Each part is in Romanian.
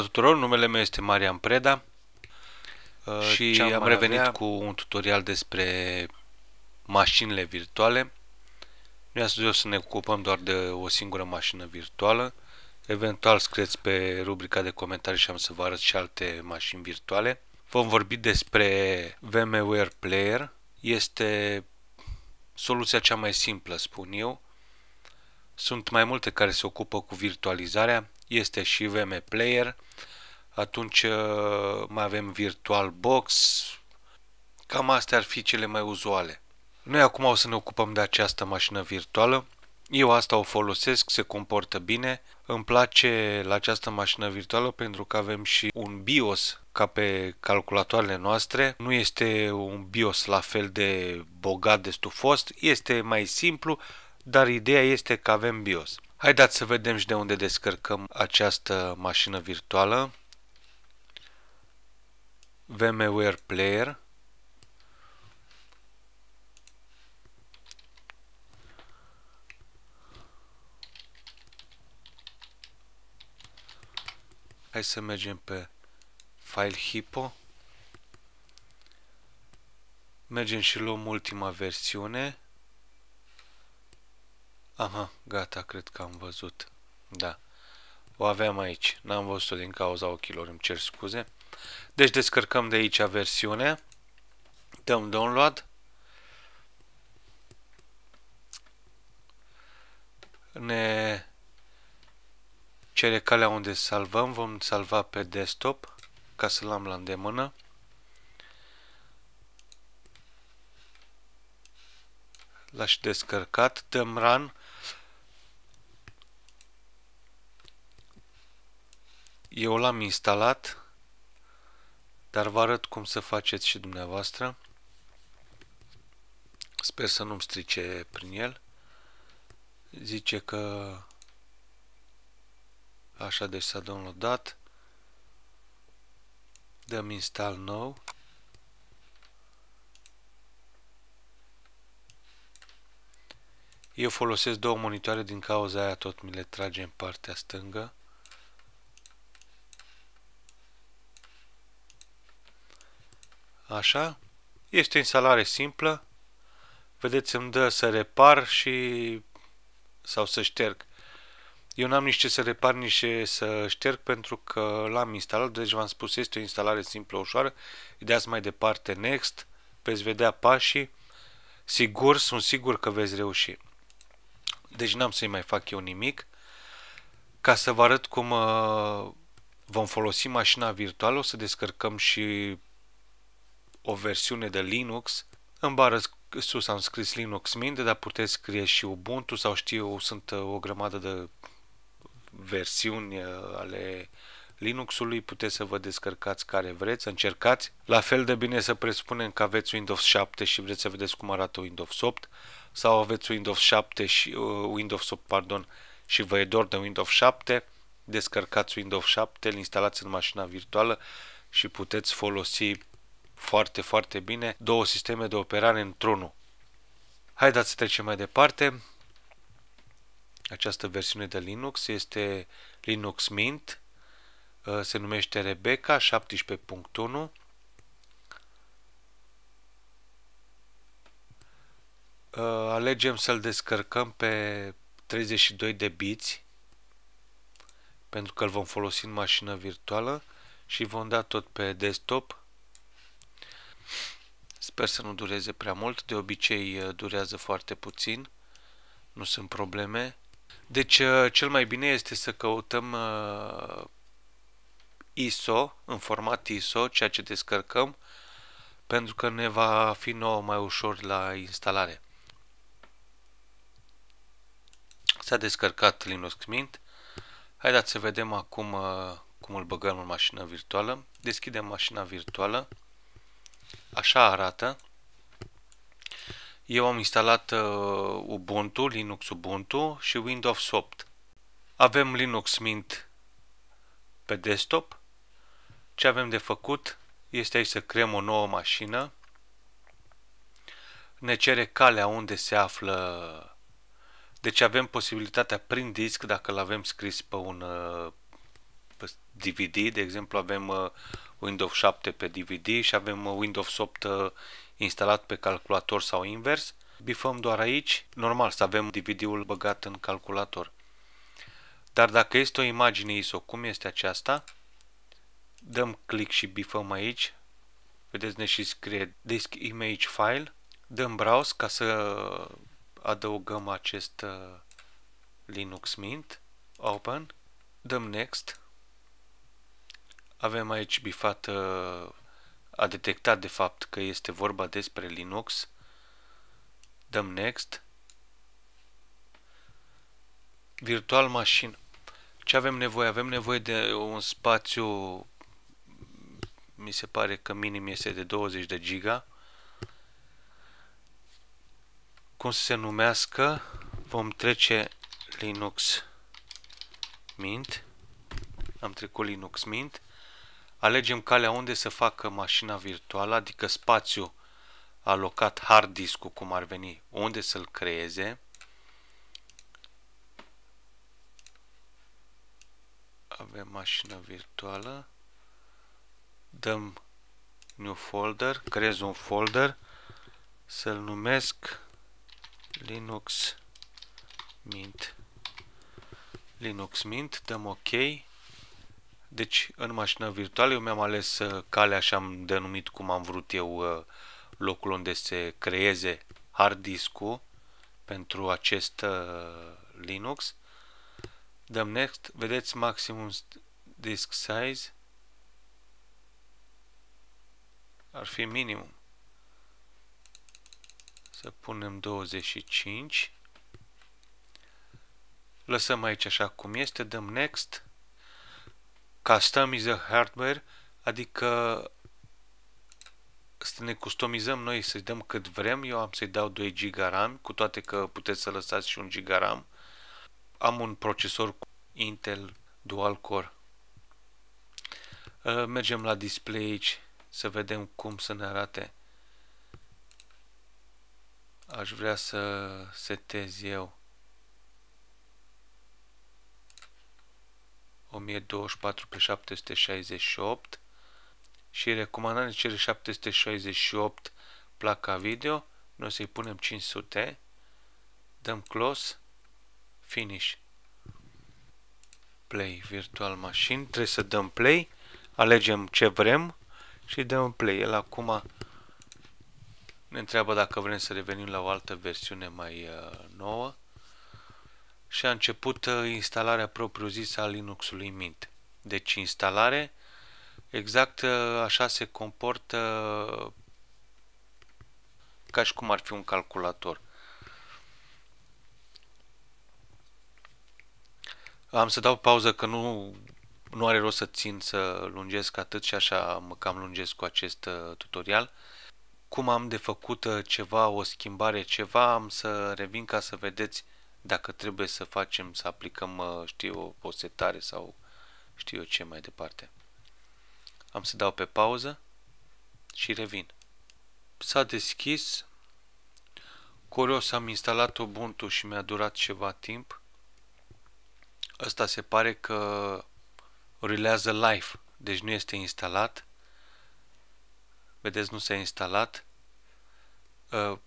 bună tuturor, numele meu este Marian Preda uh, și am revenit avea... cu un tutorial despre mașinile virtuale. Noi astăzi o să ne ocupăm doar de o singură mașină virtuală. Eventual scrieți pe rubrica de comentarii și am să vă arăt și alte mașini virtuale. Vom vorbi despre VMware Player. Este soluția cea mai simplă, spun eu. Sunt mai multe care se ocupă cu virtualizarea este și VM Player, atunci uh, mai avem Virtual Box, cam astea ar fi cele mai uzuale. Noi acum o să ne ocupăm de această mașină virtuală, eu asta o folosesc, se comportă bine. Îmi place la această mașină virtuală pentru că avem și un BIOS ca pe calculatoarele noastre. Nu este un BIOS la fel de bogat, de stufos, este mai simplu, dar ideea este că avem BIOS. Haideți să vedem și de unde descărcăm această mașină virtuală. VMware Player. Hai să mergem pe File Hippo. Mergem și luăm ultima versiune. Aha, gata, cred că am văzut. Da. O aveam aici. N-am văzut-o din cauza ochilor, îmi cer scuze. Deci descărcăm de aici versiunea. Dăm download. Ne cere calea unde salvăm. Vom salva pe desktop ca să-l am la îndemână. L-aș descărcat. Dăm run Eu l-am instalat, dar vă arăt cum să faceți și dumneavoastră. Sper să nu-mi strice prin el. Zice că așa deci s-a downloadat. Dăm install nou. Eu folosesc două monitoare din cauza aia tot mi le trage în partea stângă. Așa. Este o instalare simplă. Vedeți, îmi dă să repar și sau să șterg. Eu n-am nici ce să repar, nici ce să șterg pentru că l-am instalat, deci v-am spus, este o instalare simplă, ușoară. Ideați mai departe Next, veți vedea pașii. Sigur, sunt sigur că veți reuși. Deci n-am să-i mai fac eu nimic. Ca să vă arăt cum uh, vom folosi mașina virtuală, o să descărcăm și o versiune de Linux, în bară sus am scris Linux Mint, dar puteți scrie și Ubuntu sau știu, sunt uh, o grămadă de versiuni uh, ale Linuxului, puteți să vă descărcați care vreți, să încercați. La fel de bine să presupunem că aveți Windows 7 și vreți să vedeți cum arată Windows 8 sau aveți Windows 7 și uh, Windows 8, pardon, și vă e dor de Windows 7, descărcați Windows 7, îl instalați în mașina virtuală și puteți folosi foarte, foarte bine două sisteme de operare într-unul. Haideți să trecem mai departe. Această versiune de Linux este Linux Mint, uh, se numește Rebecca 17.1. Uh, alegem să-l descărcăm pe 32 de biți pentru că îl vom folosi în mașină virtuală și vom da tot pe desktop Sper să nu dureze prea mult, de obicei eh, durează foarte puțin, nu sunt probleme. Deci eh, cel mai bine este să căutăm eh, ISO, în format ISO, ceea ce descărcăm, pentru că ne va fi nouă mai ușor la instalare. S-a descărcat Linux Mint. Haideți să vedem acum cum îl băgăm în mașină virtuală. Deschidem mașina virtuală. Așa arată. Eu am instalat uh, Ubuntu, Linux Ubuntu și Windows 8. Avem Linux Mint pe desktop. Ce avem de făcut este aici să creăm o nouă mașină. Ne cere calea unde se află. Deci avem posibilitatea prin disc, dacă l-avem scris pe un uh, pe DVD, de exemplu avem uh, Windows 7 pe DVD și avem uh, Windows 8 uh, instalat pe calculator sau invers. Bifăm doar aici, normal să avem DVD-ul băgat în calculator. Dar dacă este o imagine ISO, cum este aceasta, dăm click și bifăm aici, vedeți ne și scrie Disk Image File, dăm Browse ca să adăugăm acest Linux Mint, Open, dăm Next, avem aici bifat uh, a detectat de fapt că este vorba despre Linux. Dăm Next. Virtual Machine. Ce avem nevoie? Avem nevoie de un spațiu, mi se pare că minim este de 20 de giga. Cum se numească? Vom trece Linux Mint. Am trecut Linux Mint alegem calea unde să facă mașina virtuală, adică spațiu alocat hard disk cum ar veni, unde să-l creeze. Avem mașina virtuală. Dăm new folder, creez un folder, să-l numesc Linux Mint. Linux Mint, dăm OK. Deci, în mașină virtuală, eu mi-am ales uh, calea și am denumit cum am vrut eu uh, locul unde se creeze hard disk pentru acest uh, Linux. Dăm Next, vedeți maximum disk size ar fi minimum. Să punem 25. Lăsăm aici așa cum este, dăm Next. Custom is hardware, adică să ne customizăm noi, să dăm cât vrem. Eu am să-i dau 2 GB RAM, cu toate că puteți să lăsați și 1 GB RAM. Am un procesor cu Intel Dual Core. Uh, mergem la display aici să vedem cum să ne arate. Aș vrea să setez eu 1024 pe 768 și recomandare cere 768 placa video, noi o să-i punem 500, dăm close, finish, play virtual machine, trebuie să dăm play, alegem ce vrem și dăm play. El acum ne întreabă dacă vrem să revenim la o altă versiune mai uh, nouă și a început uh, instalarea propriu-zisă a Linux-ului Mint. Deci instalare, exact uh, așa se comportă ca și cum ar fi un calculator. Am să dau pauză că nu, nu are rost să țin să lungesc atât și așa mă cam lungesc cu acest uh, tutorial. Cum am de făcut ceva, o schimbare, ceva, am să revin ca să vedeți dacă trebuie să facem, să aplicăm, știu, o setare sau știu eu ce mai departe. Am să dau pe pauză și revin. S-a deschis. Coros am instalat Ubuntu și mi-a durat ceva timp. Asta se pare că rulează live, deci nu este instalat. Vedeți, nu s-a instalat. Ă,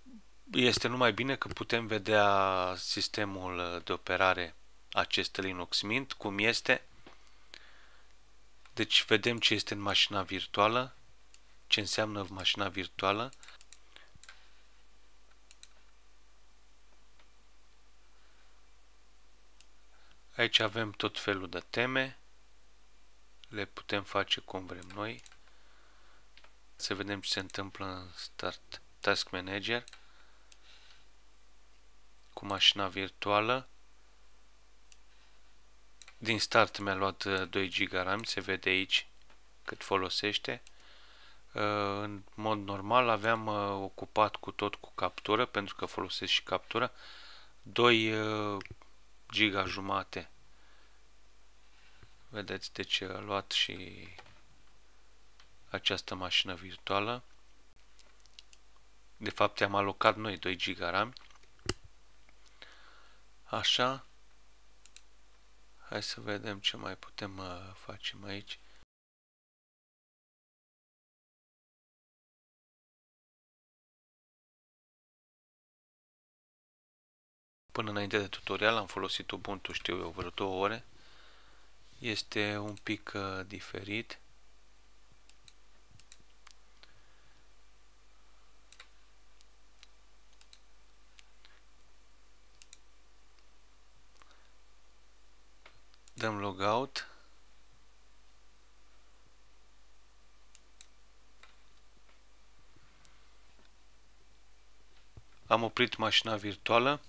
este numai bine că putem vedea sistemul de operare acest Linux Mint, cum este. Deci vedem ce este în mașina virtuală, ce înseamnă mașina virtuală. Aici avem tot felul de teme, le putem face cum vrem noi. Să vedem ce se întâmplă în Start Task Manager cu mașina virtuală. Din start mi-a luat 2 uh, GB RAM, se vede aici cât folosește. Uh, în mod normal aveam uh, ocupat cu tot cu captură, pentru că folosesc și captură, 2 GB jumate. Vedeți de ce a luat și această mașină virtuală. De fapt, am alocat noi 2 GB RAM. Așa. Hai să vedem ce mai putem uh, facem aici. Până înainte de tutorial am folosit Ubuntu, știu eu, vreo două ore. Este un pic uh, diferit. logout. Am oprit mașina virtuală.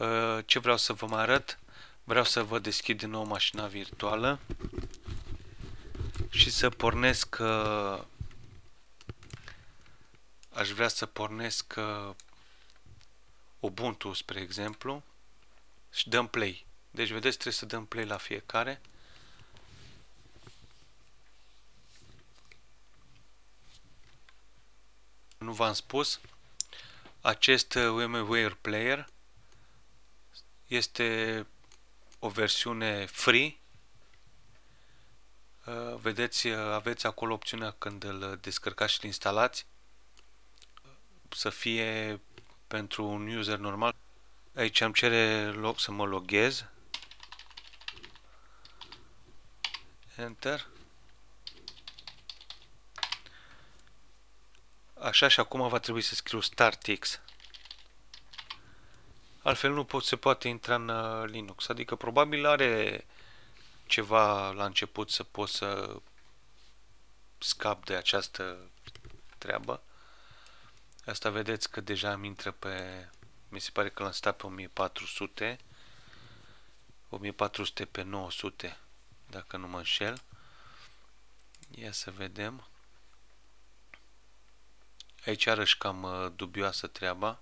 Ă, ce vreau să vă mai arăt? Vreau să vă deschid din nou mașina virtuală și să pornesc ă, aș vrea să pornesc ă, Ubuntu, spre exemplu, și dăm play. Deci, vedeți, trebuie să dăm play la fiecare. Nu v-am spus, acest VMware uh, Player este o versiune free. Uh, vedeți, uh, aveți acolo opțiunea când îl descărcați și îl instalați să fie pentru un user normal. Aici am cere loc să mă loghez Enter. Așa și acum va trebui să scriu StartX. Altfel nu pot, se poate intra în uh, Linux. Adică probabil are ceva la început să pot să scap de această treabă. Asta vedeți că deja am intră pe... Mi se pare că l-am stat pe 1400. 1400 pe 900 dacă nu mă înșel. Ia să vedem. Aici arăși cam uh, dubioasă treaba.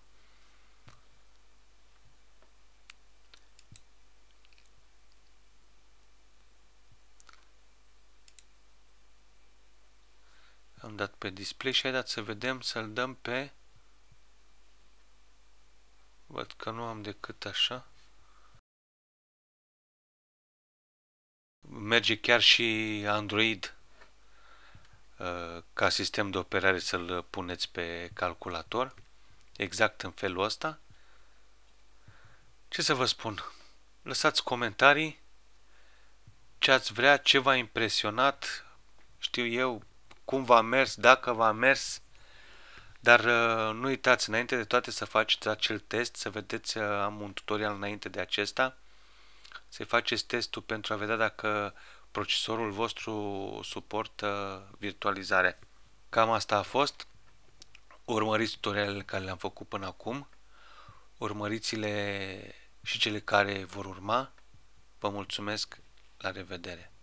Am dat pe display și dat să vedem, să-l dăm pe... Văd că nu am decât așa. merge chiar și Android uh, ca sistem de operare să-l puneți pe calculator exact în felul ăsta ce să vă spun lăsați comentarii ce ați vrea, ce v-a impresionat știu eu cum v-a mers, dacă v-a mers dar uh, nu uitați înainte de toate să faceți acel test să vedeți uh, am un tutorial înainte de acesta să-i faceți testul pentru a vedea dacă procesorul vostru suportă virtualizarea. Cam asta a fost. Urmăriți tutorialele care le-am făcut până acum. Urmăriți-le și cele care vor urma. Vă mulțumesc. La revedere!